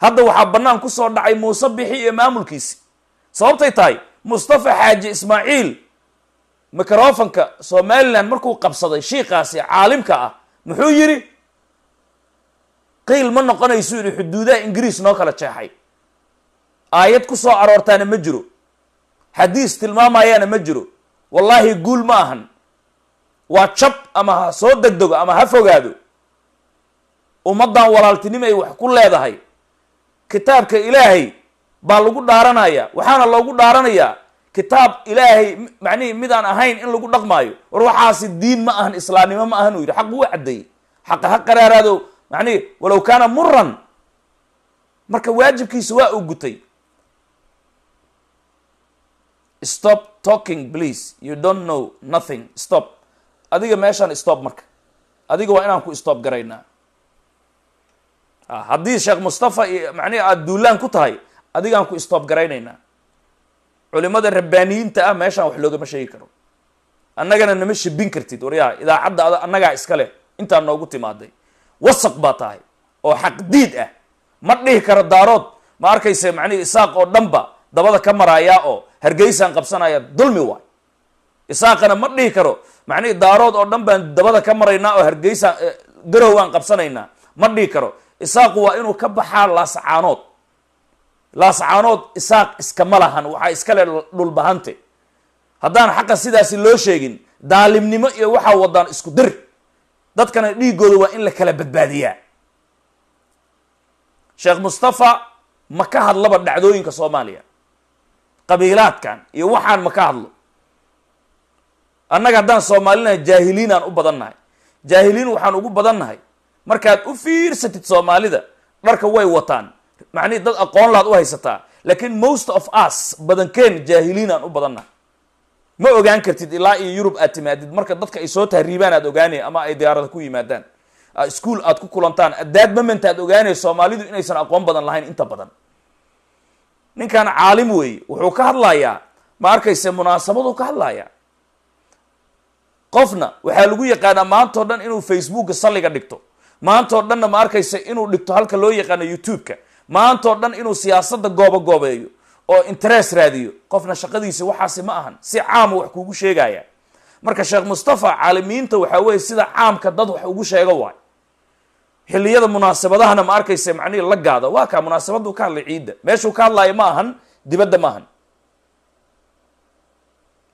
hadda waxaa bannaan ku soo dhacay muuse bixii iyo maamulkiisi sababtay tahay mustafa xaaji ismaaciil microfonka somalilan markuu qabsaday shiikaasi caalimka ah muxuu yidhi qiil ma noqonaysu inuu xuduudaha ingiriis noo kala jeexay aayad ku soo aroortaana ma jiro xadiis tilmaamayaana ma jiro wallaahi guul ma ahan waa jab ama ha soo degdego ama ha fogaado ummaddan walaaltinimo ay wax ku leedahay kitaabka ilaahay baa lagu dhaaranayaa waxaana loogu dhaaranayaa kitaab ilaahay macnihii midaan ahayn in lagu dhaqmaayo war waxaasi diin ma ahan islaamnimo ma ahan uu yidhi xaq buu caddeeyey xaqa ha qaraaraado macnihi walow kaana muran marka waajibkiisa waa uu gutay stop talking please you don't know nothing stop adiga meeshaan stop marka adiga waa inaan ku stop garaynaa haddii sheekh mustafa iyo aada duulaan ku tahay adigaan ku istoobgaraynaynaa culimada rabbaaniyiinta ah meeshaan wax loogama sheegi karo annagana nama shabin kartid waryaha idaacadda ad annagaa iska leh intaa noogu timaaday wasaq baa tahay oo xaqdiid ah ma dhihi karo daarood ma arkayse macnihi isaaq oo dhanba dabada ka maraayaa oo hargeysaan qabsanaya dulmi waay isaaqana ma dhihi karo macnihi daarood oo dhan baan dabada ka maraynaa oo hargeysaan eh, garow aan qabsanaynaa ma dhihi karo isaaqu waa inuu ka baxaa laascaanood laascaanood isaaq iskama lahan waxaa iskale dhulbahante haddaan xaqa sidaasi loo sheegin daalimnimo iyo waxaa wadaan isku dir dadkana dhiiggooda waa in la kala badbaadiyaa sheekh mustafa ma ka hadlaba dhacdooyinka soomaaliya qabiilaadkan iyo waxaan ma ka hadlo annaga haddaan soomaalina jaahiliinaan u badannahay jaahiliin waxaan ugu badannahay markaad u fiirsatid soomaalida dharka way wataan macnihii dad aqoon laad u haysataa laakiin most of us badankeen jaahiliinaan u badanna ma ogaan kartid ilaa iyo yurub aad timaadid marka dadka ay soo tahriibaan aad ogaanay ama ay diyaarada ku yimaadaan ischool ah, aad ku kulantaan adaad moment aad ogaanay soomaalidu inaysan aqoon badan lahayn inta badan ninkan caalim weeye wuxuu ka hadlayaa ma arkayse munaasabaduu ka hadlayaa qofna waxaa lagu yaqaanaa maantao dhan inuu facebooka salliga dhigto maantaoo dhanna ma arkaysa inuu dhigto halka loo yaqaano youtube-ka maantaoo dhan inuu siyaasadda goobeeyo oo interest raadiyo qofna shaqadiisa waxaasi ma ahan si caama wax kuugu sheegaya marka sheekh mustafa caalimiinta waxa weye sida caamka dad wax ugu sheego waay xiliyada munaasabadahana ma arkaysa macnihi la gaado waa kaa munaasabaddu ka hadlay ciidda meeshuu ka hadlaayo ma ahan dibadda ma ahan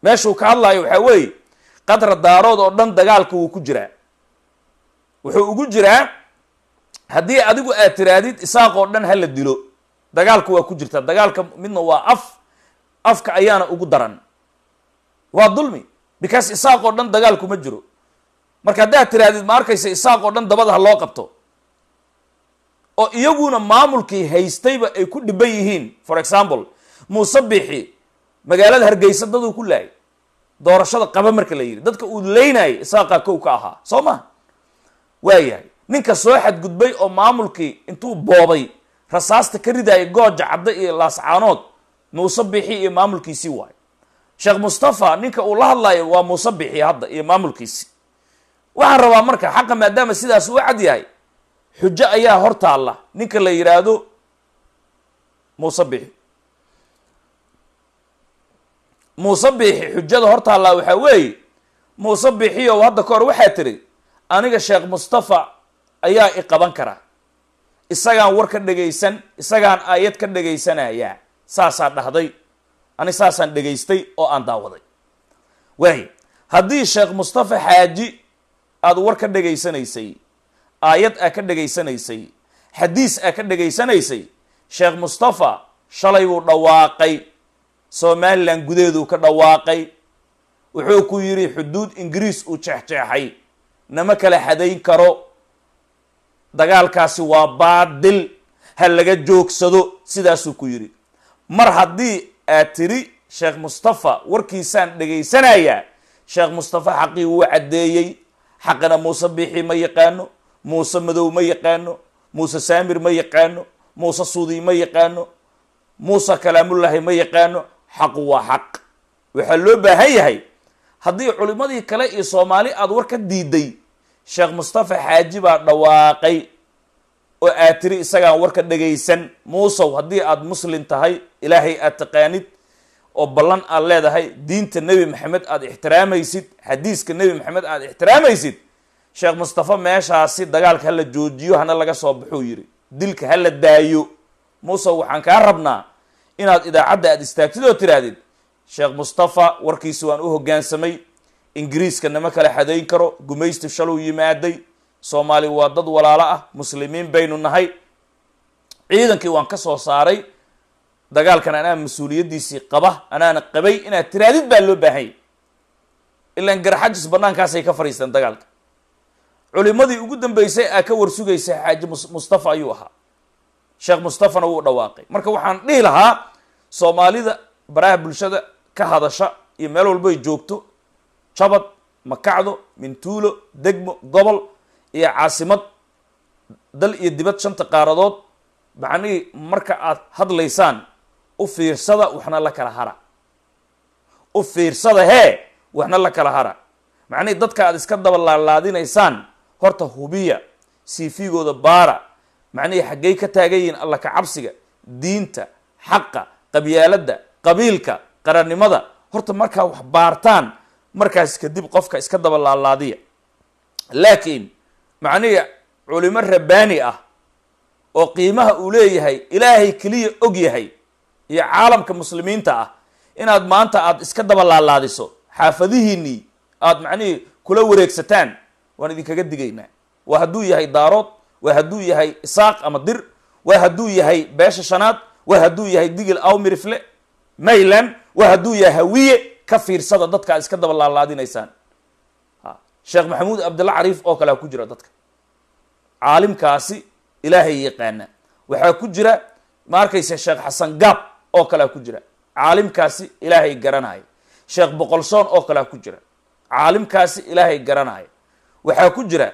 meeshuu ka hadlaayo waxaa weeye qatra daarood oo dhan dagaalka wuu ku jiraa wuxuu ugu jiraa haddii adigu aad tiraadid isaaqoo dhan hala dilo dagaalku waa ku jirta dagaalka midna waa af afka ayaana ugu daran waa dulmi because isaaqoo dhan dagaalku ma jiro marka haddaad tiraadid ma arkaysa isaaqoo dhan dabada ha loo qabto oo iyaguna maamulkii haystayba ay ku dhiban yihiin for example muuse biixi magaalada hargeysa daduu ku laayay doorashada qaba marka la yidhi dadka uu leynayay isaaqaa kow ka ahaa soo ma waayahay ninka soo xadgudbay oo maamulkii intuu boobay rasaasta ka ridaayay gooja cadda iyo laascaanood muuse bixi iyo maamulkiisii waayo sheekh mustafa ninka uu la hadlayo waa muuse bixi hadda iyo maamulkiisii waxaan rabaa marka xaqa maadaama sidaas uu cad yahay xujo ayaa hortaalla ninka la yidhaahdo muuse bixi muuse bixi xujada hor waxaa weeye muuse bixiyo hadda ka hor waxaa tiray aniga sheekh mustafa ayaa i qaban kara isagaan war ka dhagaysan isagaan aayad ka dhagaysanayaa saasaa dhahday ani saasaan dhagaystay oo aan daawaday waayo haddii sheekh mustafa xaaji aada war ka dhagaysanaysay aayad aa ka dhagaysanaysay xadiis aa ka dhagaysanaysay sheekh mustafa shalay buu dhawaaqay somalilan gudaheeduu ka dhawaaqay wuxuu ku yidhi xuduud ingiriis uu jeexjeexay nama kala xadayn karo dagaalkaasi waa baadil ha laga joogsado sidaasuu ku yidhi mar haddii aad tiri sheekh mustafa warkiisaan dhagaysanayaa sheekh mustafa xaqii wuu caddeeyey xaqina muuse biixi ma yaqaano muuse madow ma yaqaano muuse saamir ma yaqaano muuse suudi ma yaqaano muuse kalaamullahi ma yaqaano xaqu waa xaq waxaa loo baahan yahay haddii culimmadii kale iyo soomaali aada war ka diiday sheekh mustafa xaaji baa dhawaaqay oo aad tiri isagaan warka dhegaysan muusow haddii aada muslim tahay ilaahay aad taqaanid oo ballan aad leedahay diinta nebi maxamed aada ixtiraamaysid xadiiska nebi maxamed aada ixtiraamaysid sheekh mustafa meeshaasi dagaalka hala joojiyo hana laga soo baxuu yidhi dilka hala daayo muusow waxaan kaa rabnaa inaad idaacadda aada istaagtid oo tiraahdid sheekh mustafa warkiisi waan u hoggaansamay ingiriiska nama kala xadayn karo gumaystu shaluu yimaaday soomaali waa dad walaalo ah muslimiin baynu nahay ciidankii waan ka soo saaray dagaalkan anaa mas-uuliyaddiisii qaba anaana qabay inaad tiraadid baa loo baahanyay ilaan garxajis banaankaasay ka fadhiisteen dagaalka culimadii ugu dambeysay aa ka warsugaysay xaaji mustafa ayuu ahaa sheekh mustafana wuu dhawaaqay marka waxaan dhihi lahaa soomaalida baraha bulshada ka hadasha iyo meel walbay joogto jabad makacdo mintuulo degmo gobol iyo caasimad dal iyo dibad shanta qaaradood macnihii marka aad hadlaysaan u fiirsada waxna la kala hara u fiirsada hee waxna la kala hara macnihii dadka aada iska daba laalaadinaysaan horta hubiya cvgooda baara macnihii xaggey ka taagan yihiin alla ka cabsiga diinta xaqa qabyaaladda qabiilka qarannimada horta markaa wax baartaan markaas kadib qofka iska daba laalaadiya laakiin macnihii culimo rabbaani ah oo qiimaha uu leeyahay ilaahay keliya og yahay iyo caalamka muslimiinta ah inaad maanta aada iska daba laalaadiso xaafadihiinii aada macnihii kula wareegsataan waan idinkaga digaynaa waa hadduu yahay daarood waa hadduu yahay isaaq ama dir waa hadduu yahay beesha shanaad waa hadduu yahay digil aw mirifle maylan wa hadduu yahay hawiye ka fiirsada dadkaa iska daba laalaadinaysaan sheekh maxamuud abdilla cariif oo kale ha ku jira dadka caalimkaasi ilaahay yaqaana waxaa ku jira ma arkaysa sheekh xasan gaab oo kale ha ku jira caalimkaasi ilaahay garanaayo sheekh boqolsoon oo kale ha ku jira caalimkaasi ilaahay garanaayo waxaa ku jira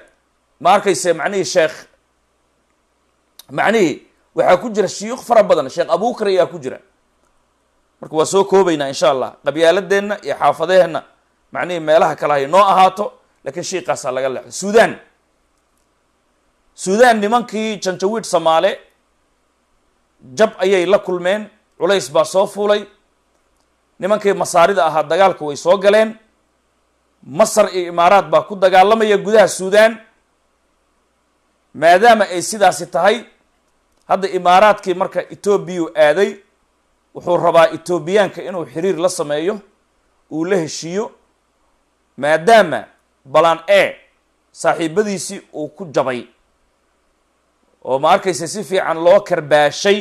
ma arkayse macnihii sheekh macnihii waxaa ku jira shiyuukh fara badan sheekh abubakar ayaa ku jira marka waa soo koobaynaa insha allah qabyaaladeenna iyo xaafadeheenna macnihii meelaha kale hay noo ahaato laakiin shiikaasaa laga leexdo suudaan suudan nimankii janjawiid soomaale jab ayay la kulmeen culays baa soo fuulay nimankii masaarida ahaa dagaalka way soo galeen masar iyo imaaraad baa ku dagaalamaya gudaha suudan maadaama ay sidaasi tahay hadda imaaraadkii marka etoobiya aaday wuxuu rabaa etoobiyaanka inuu xiriir la sameeyo uu la heshiiyo maadaama balan e saaxiibadiisii uu ku jabay oo ma arkaysa si fiican loo karbaashay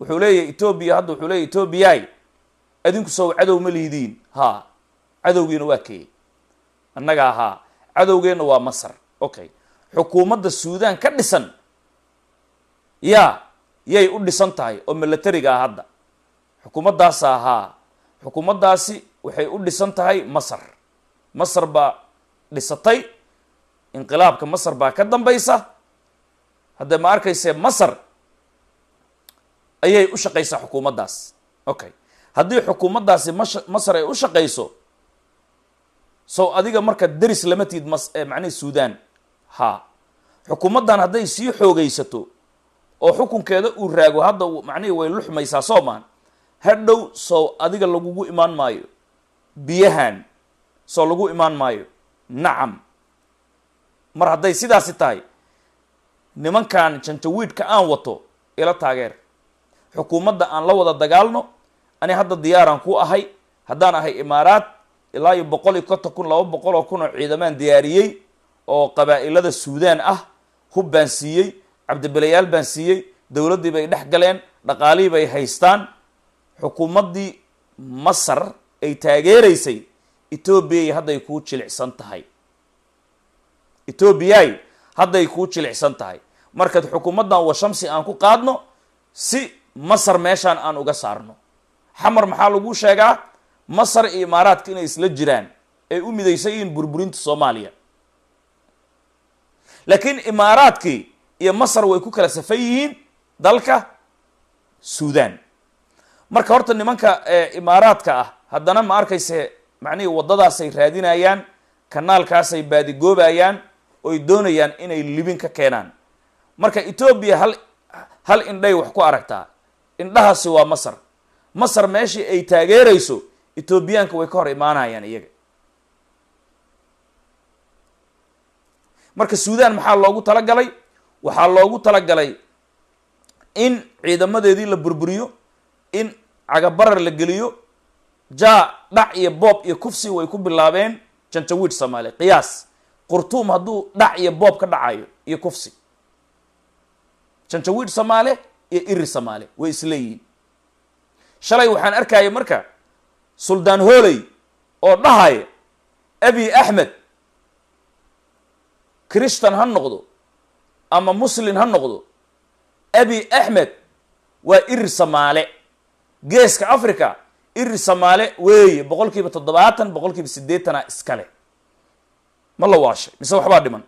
wuxuu leeyahay etoobiya hadda wuxuu leeyahy etoobiyay adinku sow cadow ma liidiin haa cadowgiina waa keeyey annagaa haa cadowgeenna waa masar okay xukuumadda suudaan ka dhisan yaa yay u dhisan tahay oo milatariga ah hadda xukuumaddaasa ahaa xukuumaddaasi waxay u dhisan tahay masar masar baa dhisatay inqilaabka masar baa ka dambaysa haddee ma arkaysee masar ayay u shaqaysaa xukuumaddaas okay haddii xukuumaddaasi masar ay u shaqayso sow adiga marka deris lama tiid mas eh, macnihi suudan haa xukuumaddan hadday sii xoogaysato oo xukunkeeda uu raago hadda macnihii way luxmaysaa soo maan hadhow soo adiga lagugu imaan maayo biyahan soo lagu imaan maayo nacam mar hadday sidaasi tahay nimankan janjawiidhka aan wato ila taageer xukuumadda aan la wada dagaalno ani hadda diyaaraan ku ahay haddaan ahay imaaraad ilaa iyo boqol iyo konton kun laba boqol oo kun oo ciidamaan diyaariyey oo qabaa-ilada suudaan ah hubbaansiiyey cabdibelayaal baan siiyey dowladdii bay dhex galeen dhaqaalihii bay haystaan xukuumaddii masar ay taageeraysay etoobiyay hadday kuu jilicsan tahay etoobiyay hadday kuu jilicsan tahay markaad xukuumaddan washamsi aan ku qaadno si masar meeshaan aan uga saarno xamar maxaa lagu sheegaa masar iyo imaaraadka inay isla jiraan ay u midaysay yihiin burburinta soomaaliya laakiin imaaraadkii iyo masar way ku kala safan yihiin dalka suudan marka horta nimanka eh, imaaraadka ah haddana ma arkayse macnihii waddadaasay raadinayaan kanaalkaasay baadigoobayaan oy doonayaan inay libin ka keenaan marka etoobiya hal hal indhay wax ku aragtaa indhahaasi waa masar masar meeshii ay taageerayso etoobiyaanka way ka hor imaanayaan iyaga marka suudan maxaa loogu tala galay waxaa loogu talagalay in ciidamadeedii la burburiyo in cagabarar la geliyo jaa dhac iyo boob iyo kufsi way ku bilaabeen janjawiid soomaaliya qiyaas qurtuum hadduu dhac iyo boob ka dhacayo iyo kufsi janjawiid soomaale iyo iri soomaale way isleeyihiin shalay waxaan arkayay marka suldaan hooley oo dhahaya abi axmed christan ha noqdo ama muslin ha noqdo abi axmed waa irir samaale geeska africa iri samaale weeye boqol kiiba toddobaatan boqolkiiba kiiba sideetana iskale ma la waashay mise waxbaa dhiman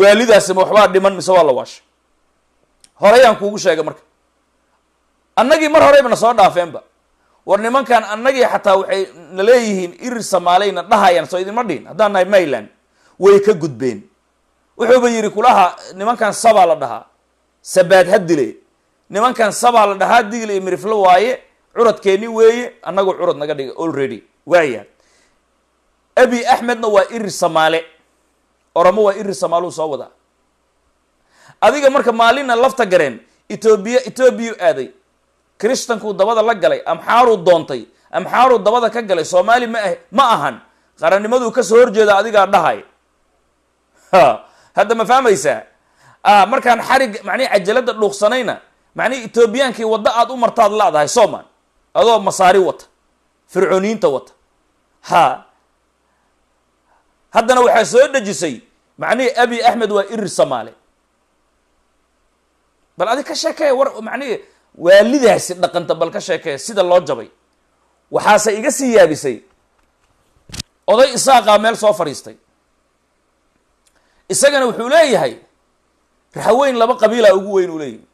waalidaasi ma waxbaa dhiman mise waa la waashay horeyaan kuugu sheegay marka annagii mar horeyba na soo dhaafeenba war nimankan annagii xataa waxay na leeyihiin iri samaaleyna dhahayaan soo idinma dhihin haddaan nahay mayland way ka gudbeen wuxuuba yidhi kulaha nimankan sabaa la dhahaa sabaad ha dile nimankan sabaa la dhahaa digle iyo miriflo waaye curadkeenni weeye annagu curad naga dhiga already waaya abi axmedna waa iri samaale oramo waa iri samaaluu soo wadaa adiga marka maalinna lafta gareen itoobiya ethoobiyu aaday krishtankuu dabada la galay amxaaruu doontay amxaaruu dabada ka galay soomaali ma ah, ma ahan qarannimaduu kasoo horjeeda adigaa dhahay hadda ma fahmaysaa ah, markaan xarig mani cajalada dhuuqsanayna mani ethoobiyankii waddo aada u martaad laadahay soman adoo masaari wata fircooniyiinta wata ha haddana waxaa soo dhejisay manii abi axmed waa iri samaale bal adi ka sheekee war manii waalidaasi dhaqanta bal ka sheekee sida loo jabay waxaase iga sii yaabisay oday isaaqa meel soo fadhiistay isagana wuxuu leeyahay raxaweyn laba qabiilaa ugu weyn uu leeyahay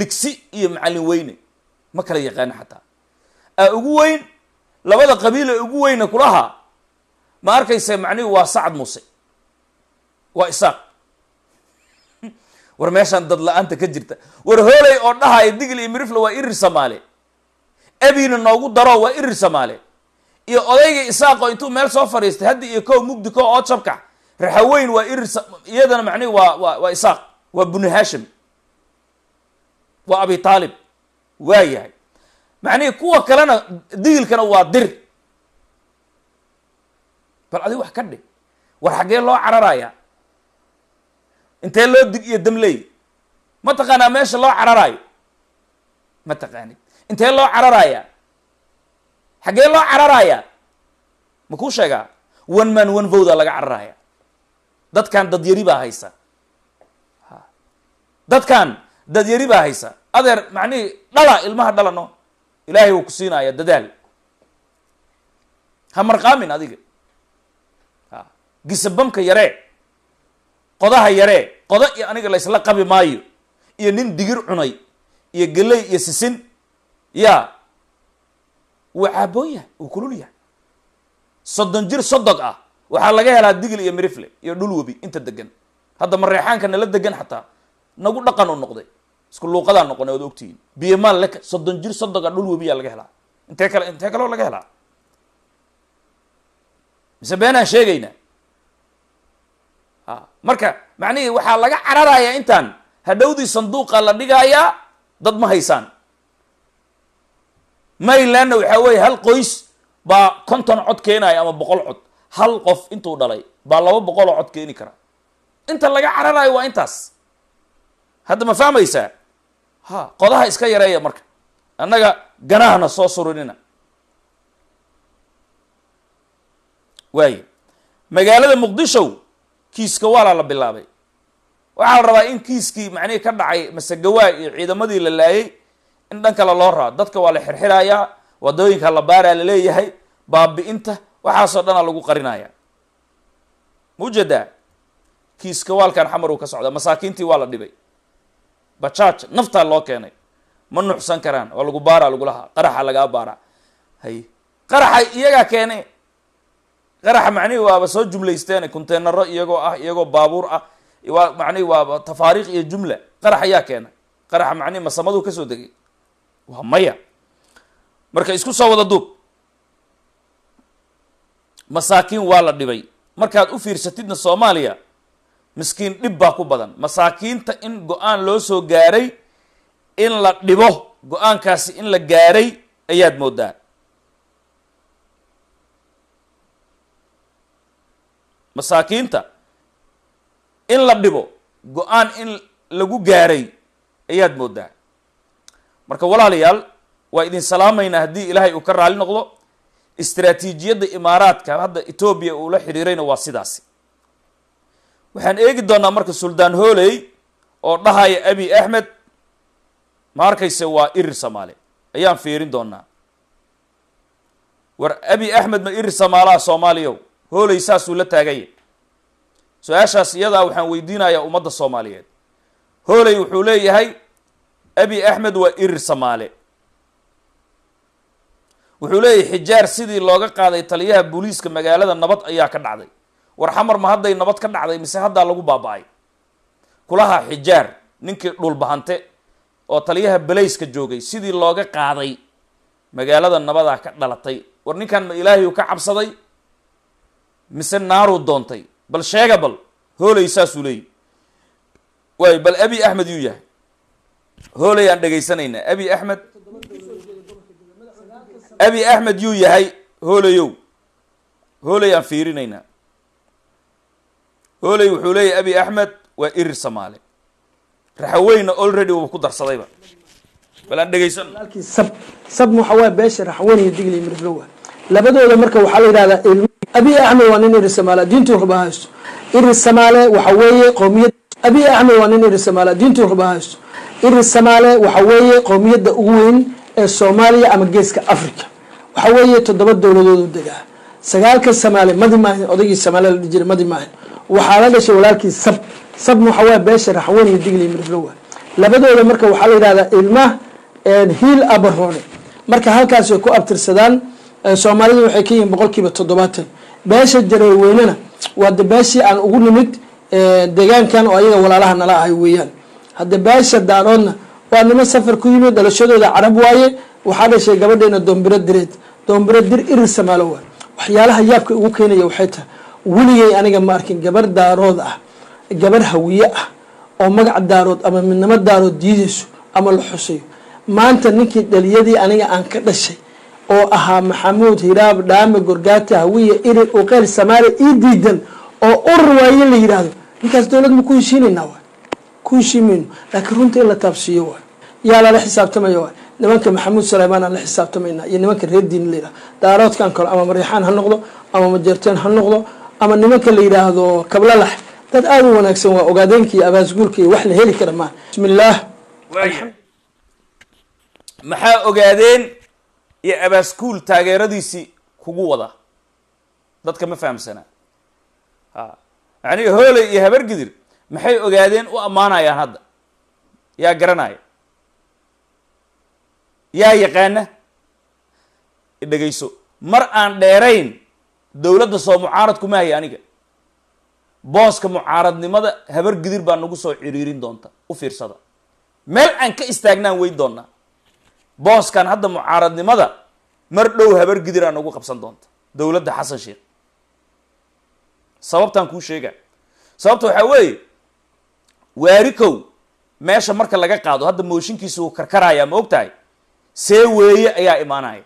ligsi iyo macalin weyne ma kala yaqaano xataa aa ah, ugu weyn labada qabiil ugu weyna kulahaa ma arkaysa macnihu waa sacad muuse waa isaaq war meeshaan dad la-aanta ka jirta war hooley oo dhahayo digl iyo mirifle waa irir samaale abina noogu daro waa irir samaale iyo odayga isaaq oo intuu meel soo fadhiistay haddi iyo kow mugdi ko oo jabkax raxaweyn waa iyadana macni waa wa waa isaaq waa bunu hashim waa abi taalib waa yahay macnihi kuwa kalena digilkana waa dir bal adi wax ka dhig war xaggee loo cararayaa intee loo dig iyo damley ma taqaanaa meesha loo cararaayo ma taqaanid intee loo cararayaa xaggee loo cararayaa ma kuu sheegaa one man one vowdaa laga cararaya dadkan yari baa haysa dadkan dadyari baa haysa adeer macnihii dhala ilmaha dhalano ilaahay wuu ku siinaya dadaal ha marqaamin adiga a gisabamka yaree qodaha yaree qodo iyo aniga laysla qabi maayo iyo nin digir cunay iyo gelay iyo sisin ya wuu caaboon yahay wuu kulul yahay soddon jir soddog ah waxaa laga helaa digil iyo mirifle iyo dhul webi inta degan hadda mareexaanka nala degan xataa nagu dhaqan u noqday isku luuqadaa noqonay ood ogtihiin biyomaal leka soddon jir soddonka dhul webiyaa laga helaa intee kale intee kaleo laga helaa mise beenaan sheegaynaa a ah, marka macnihii waxaa laga cararayaa intaan hadhowdii sanduuqa la dhigaayaa dad ma haysaan maylandna laana waxaa weeye hal qoys baa konton cod keenaya ama boqol cod hal qof intuu dhalay baa laba oo cod keeni kara inta laga cararayo waa intaas hadda ma fahmaysaa ha qodaha iska yareeya marka annaga ganahna soo surinina waayo magaalada muqdishow kiiska waalaa la bilaabay waxaa la rabaa in kiiskii macnihi ka dhacay masegawaay iyo ciidamadii la laayay in dhan kale loo raaco dadka waa la xirxirayaa wadooyinka la baaraa la leeyahay baabi-inta waxaasoo dhana lagu qarinaya mujada kiiska waalkan xamar uu ka socda masaakiintii waa la dhibay bajaaj naftaa loo keenay ma nuxsan karaan waa lagu baaraa lagu lahaa qaraxa lagaa baaraa hay qaraxa iyagaa keene qaraxa macnihii waaba soo jumlaysteene conteenaro iyagoo ah iyagoo baabuur ah waa macnihi waaba tafaariiq iyo jumla qarax ayaa keena qaraxa macnihi masamaduu kasoo degay waa maya marka isku soo wada duub masaakiin waa la dhibay markaad u fiirsatidna soomaaliya miskiin dhib baa ku badan masaakiinta in go-aan loo soo gaaray in la dhibo go-aankaasi in la gaaray ayaad moodaa masaakiinta in la dhibo go-aan in lagu gaaray ayaad moodaa marka walaalayaal waa idin salaamaynaa haddii ilaahay uu ka raali noqdo istraatiijiyadda imaaraadka hadda etoobiya uu la xidhiirayna waa sidaasi waxaan eegi doonaa marka suldaan hooley oo dhahaya abi axmed ma arkayse waa irir samaale ayaan fiirin doonaa war abi axmed ma irir samaalaha soomaaliyow hooley saasuu la taaganya su-aashaas iyadaa waxaan weydiinayaa ummadda soomaaliyeed hooley wuxuu leeyahay abi axmed waa irir samaale wuxuu leeyahy xijaar sidii looga qaaday taliyaha booliiska magaalada nabad ayaa ka dhacday war xamar ma hadday nabad ka dhacday mise haddaa lagu baaba-ay kulaha xijaar ninkii dhulbahante oo taliyaha belayska joogay sidii looga qaaday magaalada nabadaa ka dhalatay war ninkan ma ilaahiyu ka cabsaday mise naaruu doontay bal sheega bal hoolay saasuu leeyay waay bal abi axmed yuu yahay hoolay aan dhagaysanaynaa abi axmed abi axmed yuu yahay hoolayow hoolayaan fiirinaynaa hooley wuxuu leeyahy abi axmed waa iri samaale raxaweyna already wuu ku darsadayba bal aan dhegaysanalkii sab sabna waxa beesha raxaweyn iyo digli mirblowa labadooda marka waxaa la yidhahdaa abi axmed waa nin irir samaale diintuu rabahaysto irir samaale waxa weeye qowmiyad abi axmed waa nin irir samaale diintuu rabahaysto irir samaale waxa weeye qowmiyadda ugu weyn ee soomaaliya ama geeska africa waxa weeye toddoba dowladood u degaa sagaalka samaale madi maahin odaygii samaale la dhihi madi maahin waxaa la dhashay walaalkii sab sabna waa waaya beesha iyo digli miriflowa labadooda marka waxaa la yidhahdaa ilma hiil abaroone marka halkaas way ku abtirsadaan soomaalidu waxay ka yihiin boqol toddobaatan beesha jareeweynena waa de beeshii aan ugu nimid deegaankan oo ayaga walaalaha nala ahay weeyaan hadda beesha daadhoodna waa nimo safar ku yimid dhalashadooda carab waaye waxaa dhashay gabadheena doombiro direed doombiro dir irirsamaalo waa waxyaalaha yaabka ugu keenaya waxay tahay weligay aniga ma arkin gabar daarood ah gabar hawiye ah oo magac daarood ama midnamo daarood diidayso ama la xusayo maanta ninkii dhaliyadii aniga aan ka dhashay oo ahaa maxamuud hiraab dhaame gorgaati hawiye irir uqeyl samaare ii diidan oo urur waaye la yidhaahdo ninkaas dowlad ma ku heshiinaynaa waay ku heshiimayno laakiin runta in la taabsiiyo waay yaa lala xisaabtamaya waay nimanka maxamuud saleymaan aan la xisaabtamaynaa iyo nimanka reer diin layidhah daaroodkan kalo ama mariixaan ha noqdo ama majeerteen ha noqdo ama nimanka la yidhaahdo kablalax dad aada u wanaagsan waa ogaadeenka iyo wax la heli kara maa bismillaah maxaa ogaadeen iyo abaasguul taageeradiisii kugu wada dadka ma fahamsanaa a hooley iyo habargidir maxay ogaadeen u ammaanayaan hadda yaa garanaya yaa yaqaana dhegayso mar aan dheerayn dowladda soo mucaarad kuma haya aniga booska mucaaradnimada habar gidir baa nagu soo ciriirin doonta u fiirsada meel aan ka istaagnaan weyn doonaa booskan hadda mucaaradnimada mar dhow habar gidir aa nagu qabsan doonta dowladda xasan sheekh sababtaan kuu sheega sababta waxaa weeye waari kow meesha marka laga qaado hadda mooshinkiisu karkaraayaa ma ogtahay see weeye ayaa imaanaya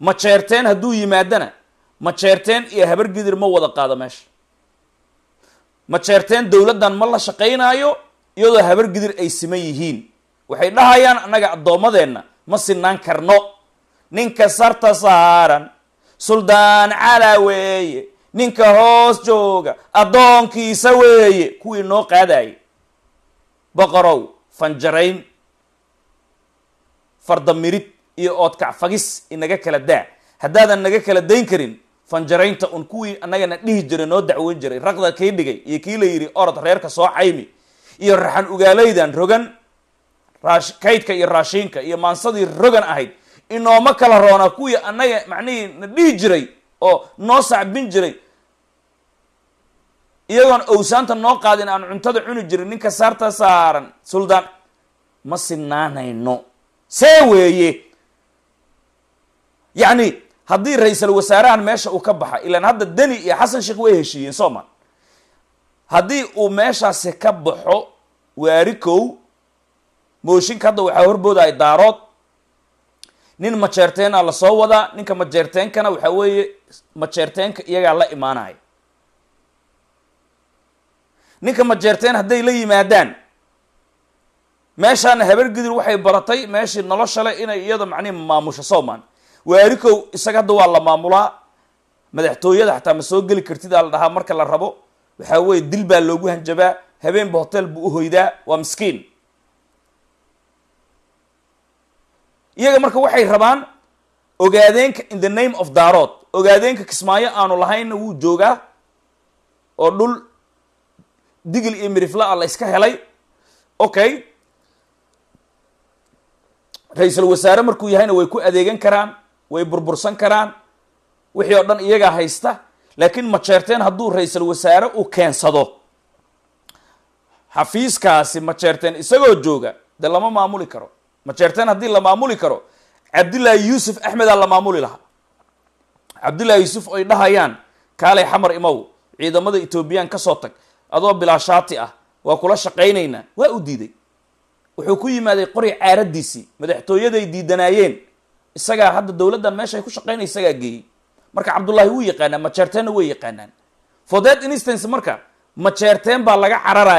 ma jeerteen hadduu yimaadana ma jeerteen iyo habargidir ma wada qaado meesha ma jeerteen dowladdan ma la shaqaynaayo iyadoo habargidir ay siman yihiin waxay dhahayaan annaga addoommadeenna ma sinaan karno ninka sarta saaran suldaan calaa weeye ninka hoos jooga addoonkiisa weeye kuwii noo qaadayay boqorow fanjarayn fardamirid iyo oodkac fagis inaga kala daa haddaadan naga kala dayn karin fanjaraynta un kuwii annagana dhihi jiray noo dacweyn jiray raqda kii dhigay iyo kii la yidhi orod reerka soo caymi iyo raxan ugaalaydan rogan kaydka iyo raashiinka iyo maansadii rogan ahayd inooma kala roona kuwii annaga macnihii na dhihi jiray oo noo sacbin jiray iyagoon owsaanta noo qaadin aan cuntada cuni jirin ninka saarta saaran suldaan ma sinaanayno see weeye yacni haddii ra-iisal wasaarahan meesha uu ka baxa ilaan hadda deni iyo xasan sheekh way heshiiyeen soo ma haddii uu meeshaasi ka baxo waari mooshinka hadda waxaa horboodaay daarood nin majeerteena la soo wadaa ninka majeerteenkana waxa weeye majeerteenka iyagaa la imaanaya ninka majeerteen hadday la yimaadaan meeshaana habargidir waxay baratay meeshii noloshale inay iyada macnihi maamusho soman waarikow isaga hadda waa la maamulaa madaxtooyada xataa ma soo geli kartid aa la dhahaa marka la rabo waxaa weye dil baa loogu hanjabaa habeenba hotel buu u hoydaa waa miskiin iyaga marka waxay rabaan ogaadeenka in the name of darod ogaadeenka kismaayo aanu lahaynna wuu joogaa oo dhul digil iyo mirifla a ah la yska helay okay ra-iisul wasaare markuu yahayna way ku adeegan karaan way burbursan karaan wixii oo dhan iyagaa haysta laakiin majeerteen hadduu ra-iisul wasaare u keensado xafiiskaasi majeerteen isagoo jooga dee lama maamuli karo majeerteen haddii la maamuli karo cabdillaahi yuusuf axmedaa la maamuli lahaa cabdullaahi yuusuf oy dhahayaan kaalay xamar imow ciidamada etoobiyaan ka soo tag adoo bilaashaati ah waa kula shaqaynaynaa waa u diiday wuxuu ku yimaaday qori caaraddiisii madaxtooyaday diidanaayeen isagaa hadda dowladda meesha ay ku shaqeynaya isagaa geeyey marka cabdullaahi wuu yaqaanaa majeerteenna way yaqaanaan for that instance marka majeerteen baa laga cararaya